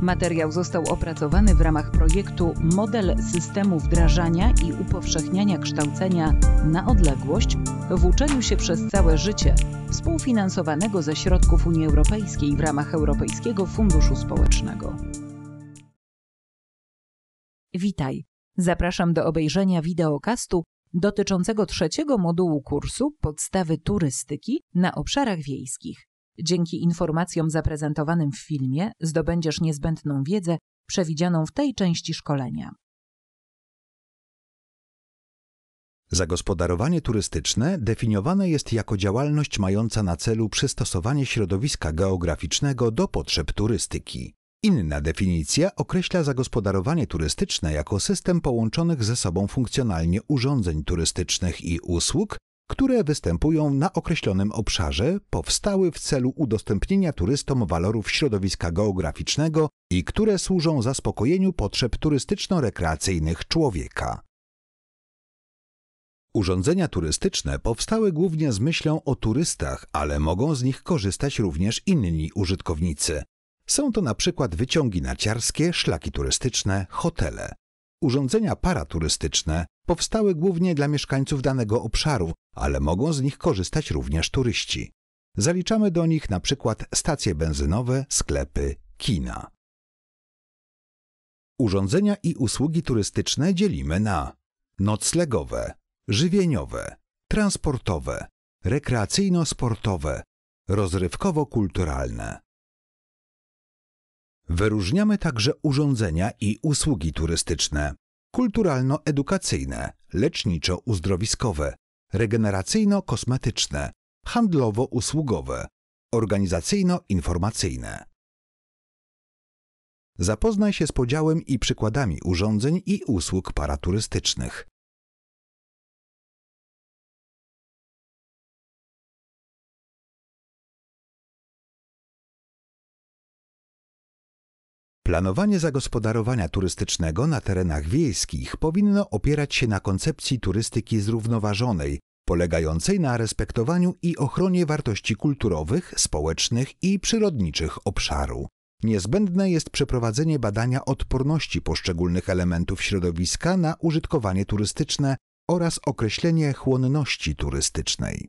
Materiał został opracowany w ramach projektu Model systemu wdrażania i upowszechniania kształcenia na odległość w uczeniu się przez całe życie, współfinansowanego ze środków Unii Europejskiej w ramach Europejskiego Funduszu Społecznego. Witaj. Zapraszam do obejrzenia wideokastu dotyczącego trzeciego modułu kursu Podstawy turystyki na obszarach wiejskich. Dzięki informacjom zaprezentowanym w filmie zdobędziesz niezbędną wiedzę przewidzianą w tej części szkolenia. Zagospodarowanie turystyczne definiowane jest jako działalność mająca na celu przystosowanie środowiska geograficznego do potrzeb turystyki. Inna definicja określa zagospodarowanie turystyczne jako system połączonych ze sobą funkcjonalnie urządzeń turystycznych i usług które występują na określonym obszarze, powstały w celu udostępnienia turystom walorów środowiska geograficznego i które służą zaspokojeniu potrzeb turystyczno-rekreacyjnych człowieka. Urządzenia turystyczne powstały głównie z myślą o turystach, ale mogą z nich korzystać również inni użytkownicy. Są to na przykład wyciągi naciarskie, szlaki turystyczne, hotele. Urządzenia paraturystyczne powstały głównie dla mieszkańców danego obszaru, ale mogą z nich korzystać również turyści. Zaliczamy do nich na przykład stacje benzynowe, sklepy, kina. Urządzenia i usługi turystyczne dzielimy na noclegowe, żywieniowe, transportowe, rekreacyjno-sportowe, rozrywkowo-kulturalne. Wyróżniamy także urządzenia i usługi turystyczne, kulturalno-edukacyjne, leczniczo-uzdrowiskowe, regeneracyjno-kosmetyczne, handlowo-usługowe, organizacyjno-informacyjne. Zapoznaj się z podziałem i przykładami urządzeń i usług paraturystycznych. Planowanie zagospodarowania turystycznego na terenach wiejskich powinno opierać się na koncepcji turystyki zrównoważonej, polegającej na respektowaniu i ochronie wartości kulturowych, społecznych i przyrodniczych obszaru. Niezbędne jest przeprowadzenie badania odporności poszczególnych elementów środowiska na użytkowanie turystyczne oraz określenie chłonności turystycznej.